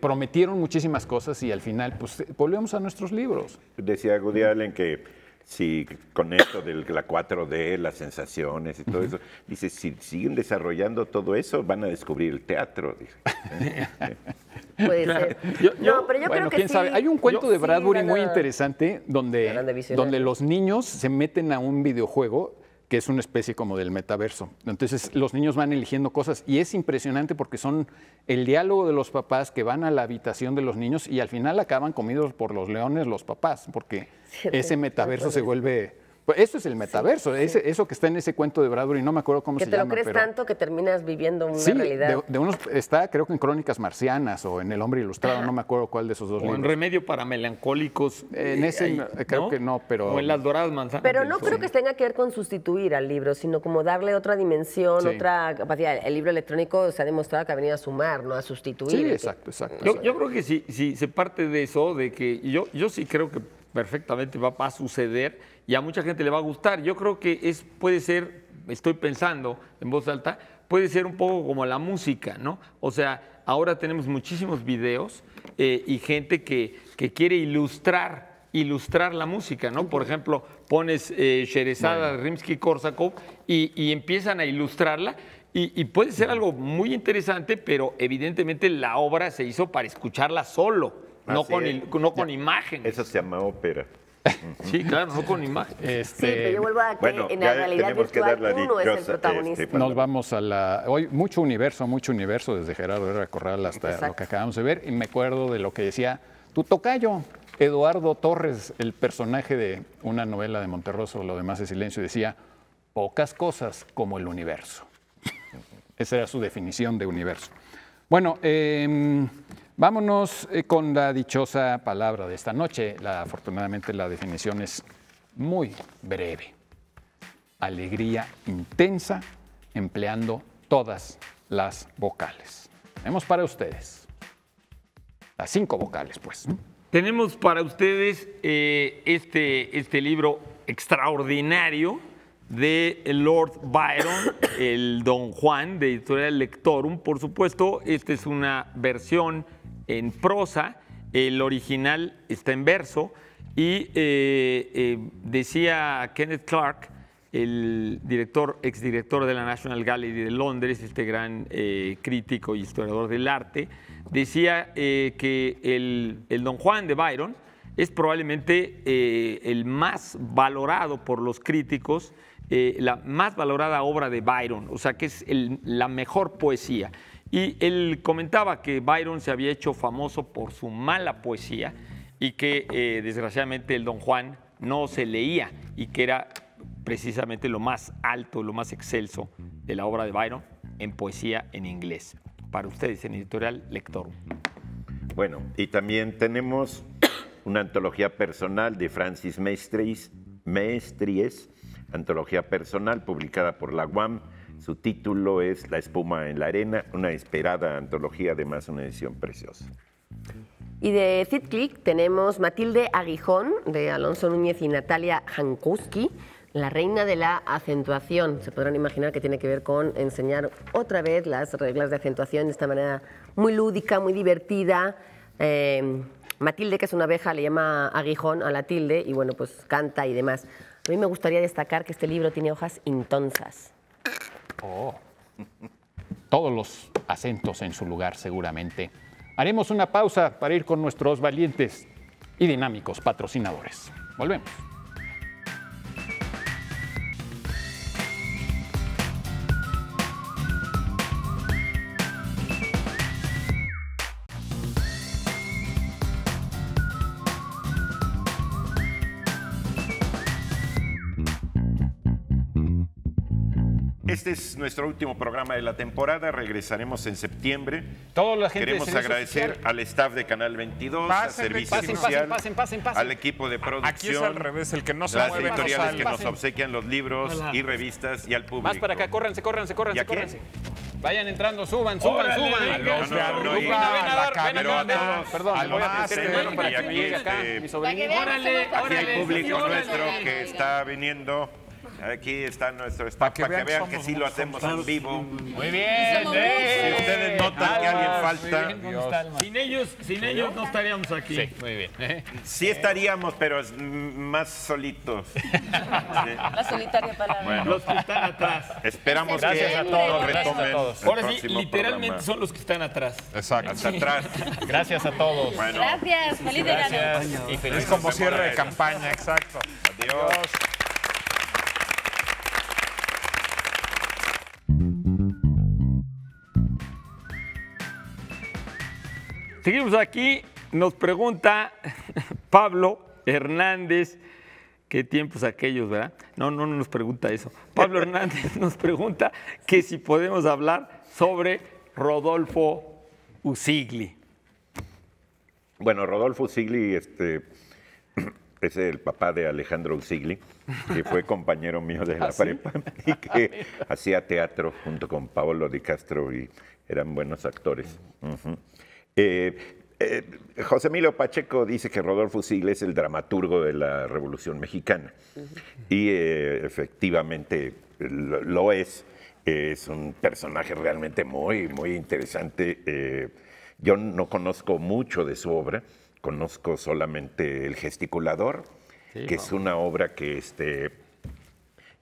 prometieron muchísimas cosas y al final, pues eh, volvemos a nuestros libros. Decía Woody Allen que Sí, con esto de la 4D, las sensaciones y todo eso, dice, si siguen desarrollando todo eso, van a descubrir el teatro. Puede ser. no, pero yo creo que Hay un cuento de Bradbury muy interesante donde, donde los niños se meten a un videojuego que es una especie como del metaverso. Entonces los niños van eligiendo cosas y es impresionante porque son el diálogo de los papás que van a la habitación de los niños y al final acaban comidos por los leones los papás, porque ese metaverso se vuelve pues este es el metaverso, eso que está en ese cuento de Bradbury, no me acuerdo cómo se llama. Que te lo crees tanto que terminas viviendo una realidad. De, de, unos, está creo que en Crónicas Marcianas o en El Hombre Ilustrado, no me acuerdo cuál de esos dos. O en Remedio para Melancólicos. en eh, ese creo que no, pero. O en Las Doradas Manzanas. Pero no creo que tenga que ver con sustituir al libro, sino como darle otra dimensión, otra capacidad. Pues, el libro electrónico se ha demostrado que ha venido a sumar, no a sustituir. Sí, exacto, exacto. Yo, creo que si, si se parte de eso, de que yo, yo sí creo que perfectamente va, a suceder y a mucha gente le va a gustar. Yo creo que es, puede ser, estoy pensando en voz alta, puede ser un poco como la música, ¿no? O sea, ahora tenemos muchísimos videos eh, y gente que, que quiere ilustrar ilustrar la música, ¿no? Por ejemplo, pones eh, Sherezada, Rimsky-Korsakov y, empiezan a ilustrarla y, puede ser algo muy interesante, pero evidentemente la obra se hizo para escucharla solo no con, con imagen. Esa se llama ópera. Sí, claro, no con imagen. Este, sí, pero yo vuelvo a que en la realidad uno es el este, protagonista. nos vamos a la. Hoy, mucho universo, mucho universo, desde Gerardo Herrera Corral hasta lo que acabamos de ver. Y me acuerdo de lo que decía tu tocayo, Eduardo Torres, el personaje de una novela de Monterroso, lo demás de silencio, decía: pocas cosas como el universo. Esa era su definición de universo. Bueno, eh, Vámonos eh, con la dichosa palabra de esta noche. afortunadamente la definición es muy breve. Alegría intensa empleando todas las vocales. Tenemos para ustedes las cinco vocales, pues. Tenemos para ustedes eh, este, este libro extraordinario de Lord Byron, el Don Juan, de Editorial Lectorum. Por supuesto, esta es una versión en prosa, el original está en verso y eh, eh, decía Kenneth Clark, el director, exdirector de la National Gallery de Londres, este gran eh, crítico y historiador del arte, decía que el, Don Juan de Byron es probablemente el más valorado por los críticos, la más valorada obra de Byron, o sea que es la mejor poesía. Y él comentaba que Byron se había hecho famoso por su mala poesía y que eh, desgraciadamente el don Juan no se leía y que era precisamente lo más alto, lo más excelso de la obra de Byron en poesía en inglés. Para ustedes en editorial Lector. Bueno, y también tenemos una antología personal de Francis Maestries, Maestries antología personal publicada por la UAM su título es La espuma en la arena, una esperada antología, además una edición preciosa. Y de Zitclick tenemos Matilde Aguijón, de Alonso Núñez y Natalia Jankowski, la reina de la acentuación. Se podrán imaginar que tiene que ver con enseñar otra vez las reglas de acentuación de esta manera muy lúdica, muy divertida. Eh, Matilde, que es una abeja, le llama aguijón a la tilde y bueno, pues canta y demás. A mí me gustaría destacar que este libro tiene hojas intonsas. Oh. Todos los acentos en su lugar, seguramente. Haremos una pausa para ir con nuestros valientes y dinámicos patrocinadores. Volvemos. es nuestro último programa de la temporada. Regresaremos en septiembre. Queremos agradecer al staff de Canal 22, al servicio social, al equipo de producción. Aquí es al revés, el que no se Las editoriales que nos obsequian los libros y revistas y al público. Más para acá, córranse, córranse, córranse, Vayan entrando, suban, suban, Órale, suban. Los de Arruina, Perdón, la voy a bueno, este, para que aquí, acá, mi sobrino. Órale, aquí hay público nuestro que está viniendo. Aquí está nuestro staff para que, vean, que sí lo hacemos en vivo. Muy bien. ¿eh? Si ustedes notan que alguien falta. sin ellos, sin ellos no estaríamos aquí. Sí, muy bien. ¿eh? Sí estaríamos, pero más solitos. Más La solitaria palabra. Los que están atrás. Esperamos Gracias que a todos. retomen. Ahora sí, literalmente son los que están atrás. Exacto. atrás. Gracias a todos. Gracias. Feliz de Y feliz como cierre de campaña. Exacto. Adiós. Seguimos aquí, nos pregunta Pablo Hernández. Qué tiempos aquellos, ¿verdad? No, no nos pregunta eso. Pablo Hernández nos pregunta que si podemos hablar sobre Rodolfo Usigli. Bueno, Rodolfo Usigli este, es el papá de Alejandro Usigli, que fue compañero mío de la ¿Ah, prepa y que hacía teatro junto con Pablo Di Castro y eran buenos actores. Eh, eh, José Emilio Pacheco dice que Rodolfo Sigle es el dramaturgo de la Revolución Mexicana y eh, efectivamente lo, es. Es un personaje realmente muy, muy interesante. yo no conozco mucho de su obra, conozco solamente El gesticulador, que es una obra que este,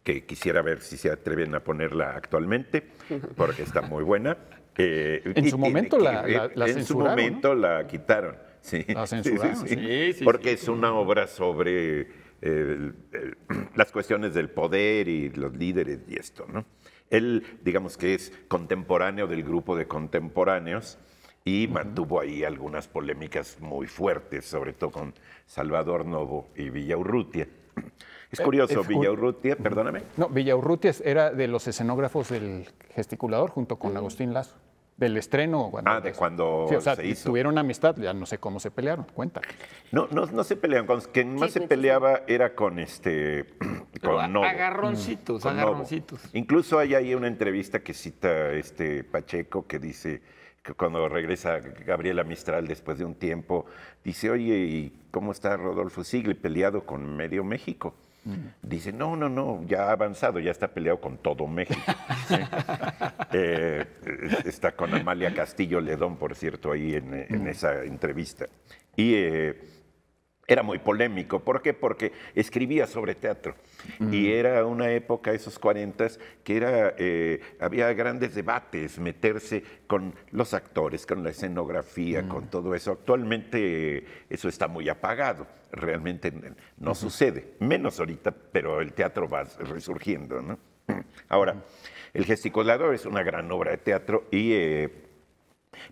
que quisiera ver si se atreven a ponerla actualmente, porque está muy buena en su momento la, En su momento la quitaron. sí, Porque es una obra sobre eh, las cuestiones del poder y los líderes y esto, ¿no? Él, digamos que es contemporáneo del grupo de contemporáneos y mantuvo ahí algunas polémicas muy fuertes, sobre todo con Salvador Novo y Villa Urrutia. Es curioso, es, Villaurrutia, perdóname. No, Villaurrutia era de los escenógrafos del gesticulador junto con Agustín Lazo. Del estreno. Cuando, ah, de cuando o sea, Tuvieron amistad, ya no sé cómo se pelearon, cuenta. No, no, no se pelearon. Con, quien más se peleaba era con este. Con agarroncitos, agarroncitos. Incluso hay ahí una entrevista que cita este Pacheco que dice que cuando regresa Gabriela Mistral después de un tiempo, dice, oye, ¿y cómo está Rodolfo Sigle peleado con medio México? Dice, no, no, no, ya ha avanzado, ya está peleado con todo México. Eh, está con Amalia Castillo Ledón, por cierto, ahí en, eh, esa entrevista. Y eh, era muy polémico. ¿Por qué? Porque escribía sobre teatro. Mm. Y era una época, esos 40, que era, eh, había grandes debates, meterse con los actores, con la escenografía, mm. con todo eso. Actualmente eh, eso está muy apagado. Realmente no sucede. Menos ahorita, pero el teatro va resurgiendo. ¿no? Ahora, El gesticulador es una gran obra de teatro, y, eh,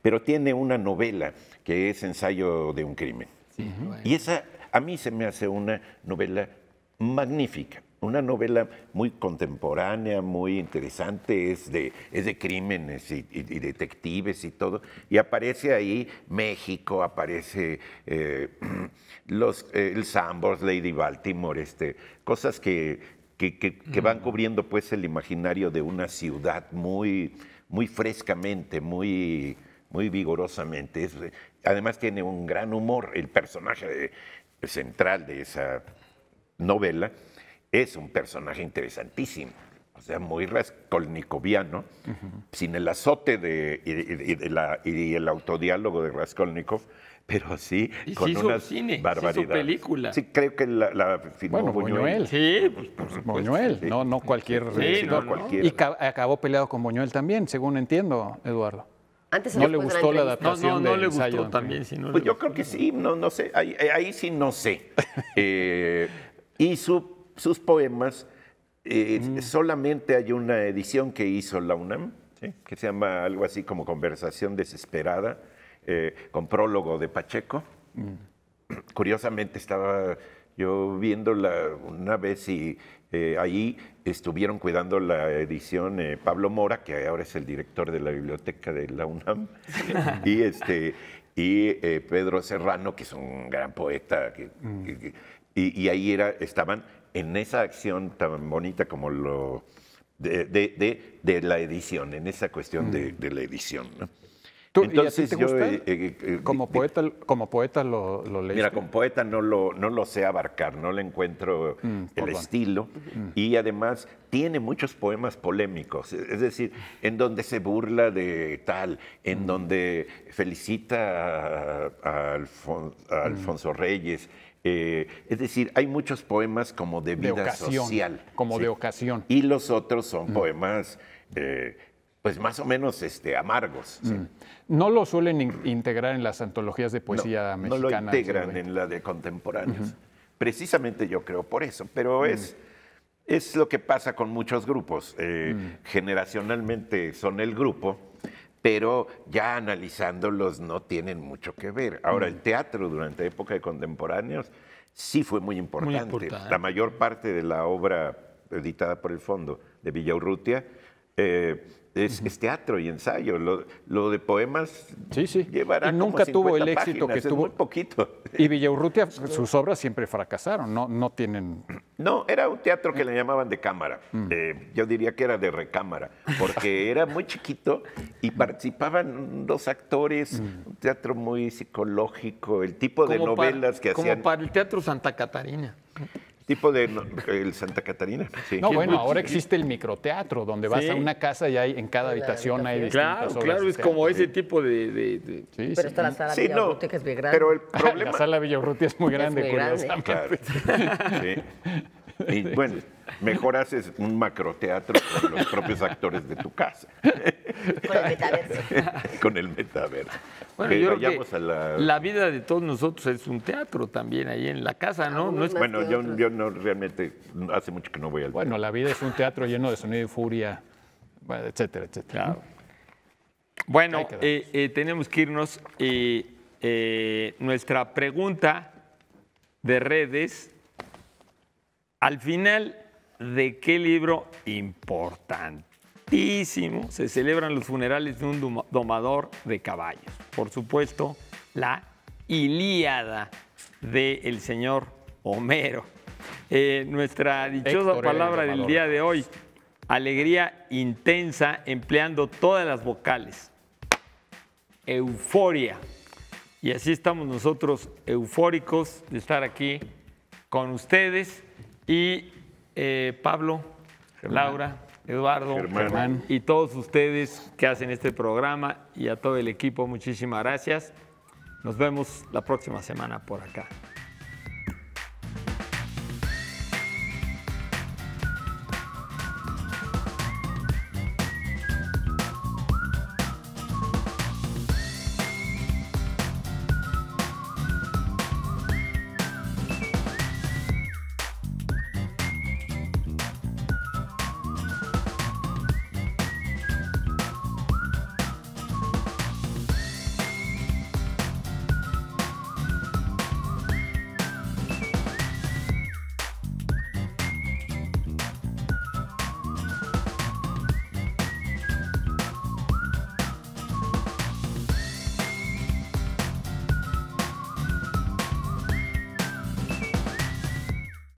pero tiene una novela que es Ensayo de un crimen. Y esa a mí se me hace una novela magnífica. Una novela muy contemporánea, muy interesante, es de, de crímenes y, detectives y todo. Y aparece ahí México, aparece eh, los, eh, el Sambors, Lady Baltimore, este, cosas que, que, que van mm. cubriendo pues el imaginario de una ciudad muy, muy frescamente, muy, muy vigorosamente. además tiene un gran humor. El personaje eh, central de esa novela es un personaje interesantísimo. O sea, muy raskolnikoviano, sin el azote de, y, la, y el autodiálogo de Raskolnikov, pero sí con una barbaridad. Sí, película. creo que la, la bueno, Buñuel. Sí, pues, no, cualquier. Y acabó peleado con Buñuel también, según entiendo, Eduardo. Antes no le gustó la, adaptación. No, no, no le gustó también. Si no pues yo creo que sí, no, no sé, ahí, sí no sé. Eh, y sus poemas, eh, mm. solamente hay una edición que hizo la UNAM, que se llama algo así como Conversación Desesperada, eh, con prólogo de Pacheco. Mm. Curiosamente estaba yo viéndola una vez y ahí estuvieron cuidando la edición eh, Pablo Mora, que ahora es el director de la biblioteca de la UNAM, y, este, y eh, Pedro Serrano, que es un gran poeta. Mm. y, ahí era, estaban en esa acción tan bonita como lo de, la edición, en esa cuestión de, mm. la edición. ¿no? Entonces, como poeta, como poeta lo, lo Mira, como poeta no lo, no lo sé abarcar, no le encuentro mm, eh, pues el estilo. Mm. Y además tiene muchos poemas polémicos, es decir, en donde se burla de tal, en mm. donde felicita a, Alfonso Reyes, eh, es decir, hay muchos poemas como de vida social. Como de ocasión. Y los otros son poemas eh, pues más o menos este, amargos. Mm. No lo suelen integrar en las antologías de poesía mexicana. No lo integran en la de contemporáneos. Precisamente yo creo por eso, pero mm. es, es lo que pasa con muchos grupos. Eh, mm. Generacionalmente son el grupo, pero ya analizándolos no tienen mucho que ver. Ahora, el teatro durante época de contemporáneos sí fue muy importante. La mayor parte de la obra editada por el Fondo de Villaurrutia... Eh, es, teatro y ensayo. Lo, de poemas sí, sí. llevará y nunca tuvo el éxito que tuvo. Muy poquito. Y Villaurrutia, sus obras siempre fracasaron, no, no tienen. No, era un teatro que le llamaban de cámara. Mm. Eh, yo diría que era de recámara, porque era muy chiquito y participaban dos actores, mm. un teatro muy psicológico, el tipo de novelas que hacían. Como para el Teatro Santa Catarina. Tipo de el Santa Catarina. No, bueno, ahora existe el microteatro, donde vas a una casa y hay en cada habitación hay claro, Claro, claro, es como ese tipo de... de, Sí, pero está la sala Villarruti, que es bien grande. Pero el problema... la sala Villarruti es muy grande, es muy grande. Claro. Y bueno, mejor haces un macroteatro con los propios actores de tu casa. Con el metaverso. con el metaverso. Bueno, yo que la... vida de todos nosotros es un teatro también ahí en la casa, ¿no? Bueno, yo, no realmente, hace mucho que no voy al Bueno, la vida es un teatro lleno de sonido y furia, etcétera, etcétera. Bueno, eh, eh, tenemos que irnos. Eh, nuestra pregunta de redes al final, ¿de qué libro importantísimo se celebran los funerales de un domador de caballos? Por supuesto, la Ilíada del el señor Homero. Eh, nuestra dichosa palabra del día de hoy, alegría intensa empleando todas las vocales. Euforia. Y así estamos nosotros eufóricos de estar aquí con ustedes. Y eh, Pablo, Laura, Eduardo Germán. y todos ustedes que hacen este programa y a todo el equipo, muchísimas gracias. Nos vemos la próxima semana por acá.